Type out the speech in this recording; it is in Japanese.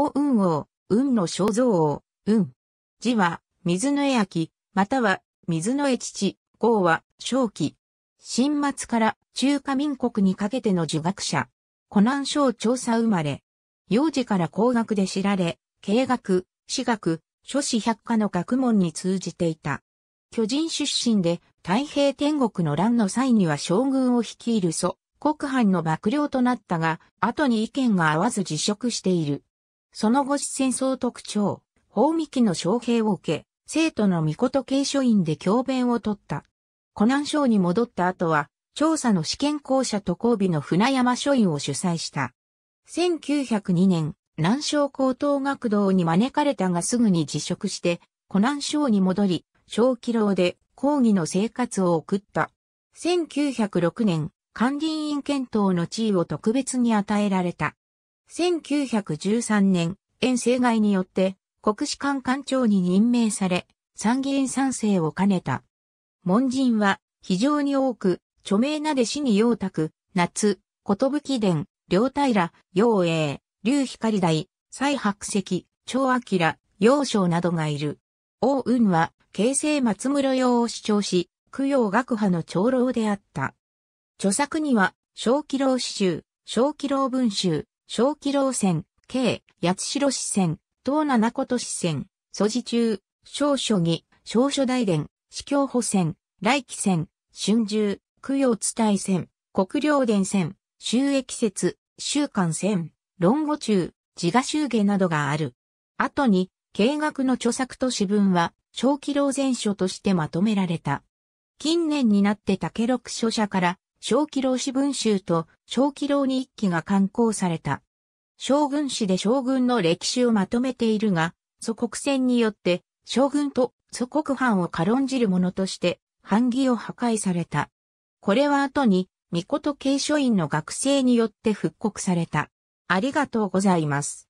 王運王、雲の肖像王、運。字は、水の絵焼または、水の絵父、号は、正気。新末から中華民国にかけての儒学者。湖南省調査生まれ。幼児から工学で知られ、経学、私学、諸子百科の学問に通じていた。巨人出身で太平天国の乱の際には将軍を率いる祖、国藩の幕僚となったが、後に意見が合わず辞職している。その後戦争特徴、法味記の招聘を受け、生徒の御事継書院で教鞭を取った。湖南省に戻った後は、調査の試験校舎渡航日の船山書院を主催した。1902年、南省高等学堂に招かれたがすぐに辞職して、湖南省に戻り、小規楼で講義の生活を送った。1906年、管理委員検討の地位を特別に与えられた。1913年、遠征外によって国士官官庁に任命され、参議院参政を兼ねた。門人は非常に多く、著名な弟子に陽卓、夏、ことぶき伝、両平、陽英、竜光大、蔡白石、長明、陽将などがいる。王雲は、京成松室用を主張し、供養学派の長老であった。著作には、小規郎詩集、小規郎文集、小規老線、京、八代支線、東七都支線、蘇寺中、小書義、小書大連、四京保線、来期線、春秋、供養伝い線、国領伝線、周益説、週刊線、論語中、自我集下などがある。後に、計学の著作と詩文は、小規老前書としてまとめられた。近年になって竹六書社から、小規郎氏文集と小規郎に一揆が刊行された。将軍史で将軍の歴史をまとめているが、祖国戦によって将軍と祖国藩を軽んじるものとして、藩儀を破壊された。これは後に、みこと継書院の学生によって復刻された。ありがとうございます。